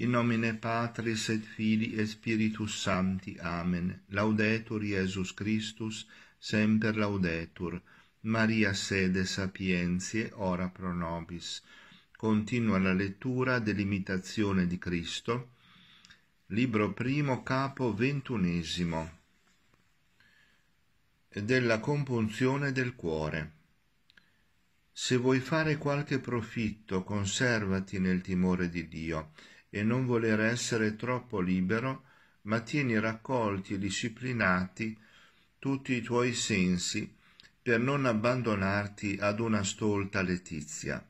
In nomine Patris et Filii et Spiritus Sancti. Amen. Laudetur Iesus Christus, semper laudetur. Maria sede sapientiae, ora pro nobis. Continua la lettura dell'imitazione di Cristo. Libro primo, capo ventunesimo. Della compunzione del cuore. Se vuoi fare qualche profitto, conservati nel timore di Dio e non voler essere troppo libero, ma tieni raccolti e disciplinati tutti i tuoi sensi per non abbandonarti ad una stolta letizia.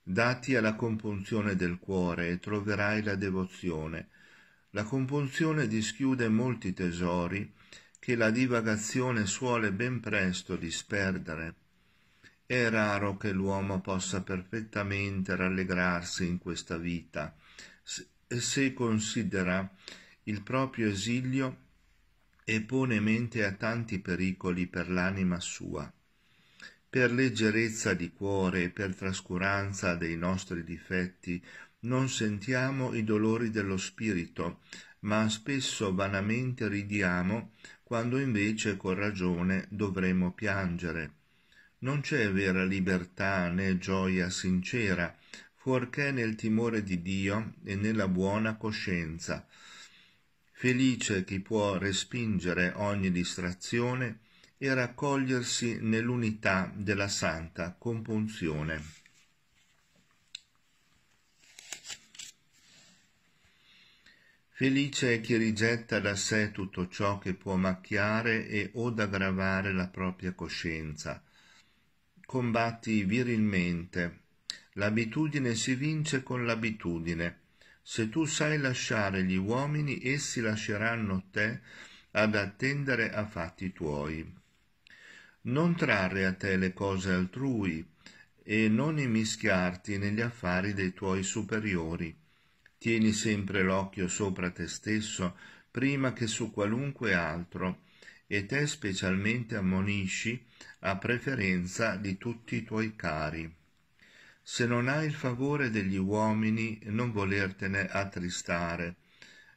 Dati alla compunzione del cuore e troverai la devozione. La compunzione dischiude molti tesori che la divagazione suole ben presto disperdere. È raro che l'uomo possa perfettamente rallegrarsi in questa vita, se considera il proprio esilio e pone mente a tanti pericoli per l'anima sua, per leggerezza di cuore e per trascuranza dei nostri difetti, non sentiamo i dolori dello spirito, ma spesso vanamente ridiamo quando invece con ragione dovremmo piangere. Non c'è vera libertà né gioia sincera fuorché nel timore di Dio e nella buona coscienza. Felice chi può respingere ogni distrazione e raccogliersi nell'unità della santa compunzione. Felice è chi rigetta da sé tutto ciò che può macchiare e od aggravare la propria coscienza. Combatti virilmente L'abitudine si vince con l'abitudine. Se tu sai lasciare gli uomini, essi lasceranno te ad attendere a fatti tuoi. Non trarre a te le cose altrui e non immischiarti negli affari dei tuoi superiori. Tieni sempre l'occhio sopra te stesso prima che su qualunque altro, e te specialmente ammonisci a preferenza di tutti i tuoi cari se non hai il favore degli uomini non volertene attristare,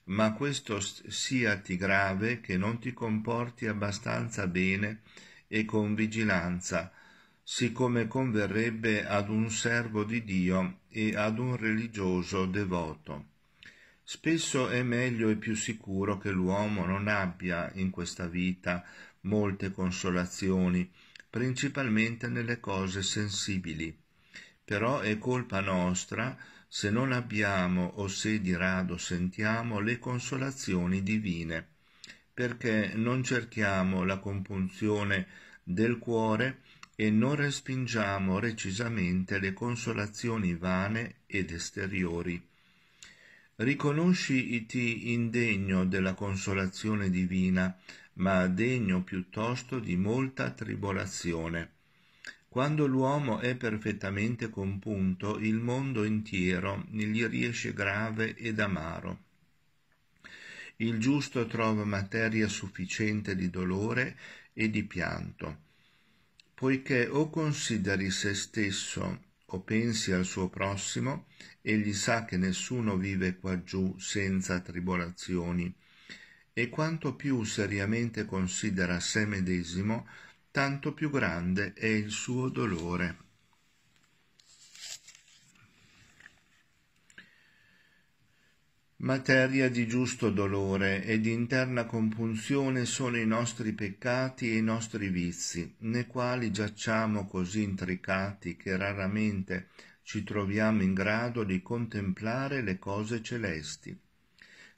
ma questo siati grave che non ti comporti abbastanza bene e con vigilanza, siccome converrebbe ad un servo di Dio e ad un religioso devoto. Spesso è meglio e più sicuro che l'uomo non abbia in questa vita molte consolazioni, principalmente nelle cose sensibili però è colpa nostra se non abbiamo o se di rado sentiamo le consolazioni divine, perché non cerchiamo la compunzione del cuore e non respingiamo recisamente le consolazioni vane ed esteriori. Riconosciti indegno della consolazione divina, ma degno piuttosto di molta tribolazione quando l'uomo è perfettamente compunto, il mondo intiero gli riesce grave ed amaro. Il giusto trova materia sufficiente di dolore e di pianto, poiché o consideri se stesso o pensi al suo prossimo, egli sa che nessuno vive quaggiù senza tribolazioni, e quanto più seriamente considera sé medesimo, tanto più grande è il suo dolore. Materia di giusto dolore e di interna compunzione sono i nostri peccati e i nostri vizi, nei quali giacciamo così intricati che raramente ci troviamo in grado di contemplare le cose celesti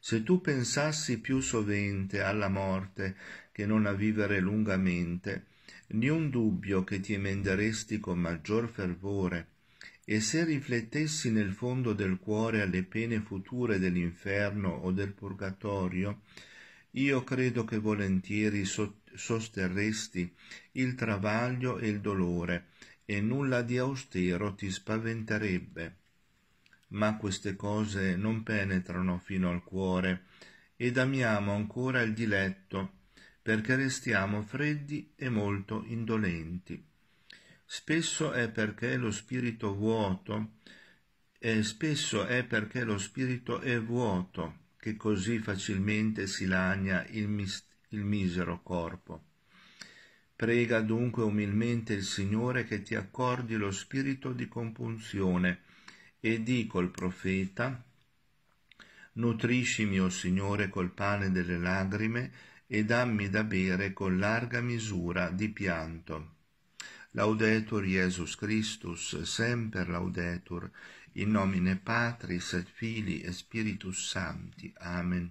se tu pensassi più sovente alla morte che non a vivere lungamente, niun dubbio che ti emenderesti con maggior fervore, e se riflettessi nel fondo del cuore alle pene future dell'inferno o del purgatorio, io credo che volentieri so- sosterresti il travaglio e il dolore, e nulla di austero ti spaventerebbe ma queste cose non penetrano fino al cuore ed amiamo ancora il diletto, perché restiamo freddi e molto indolenti. Spesso è perché lo spirito vuoto, e spesso è perché lo spirito è vuoto che così facilmente si lagna il, mis- il misero corpo. Prega dunque umilmente il Signore che ti accordi lo spirito di compunzione, e dico al profeta, Nutriscimi, o Signore, col pane delle lagrime, e dammi da bere con larga misura di pianto. Laudetur Jesus Christus, semper laudetur, in nomine Patris et Filii e Spiritus Sancti. Amen.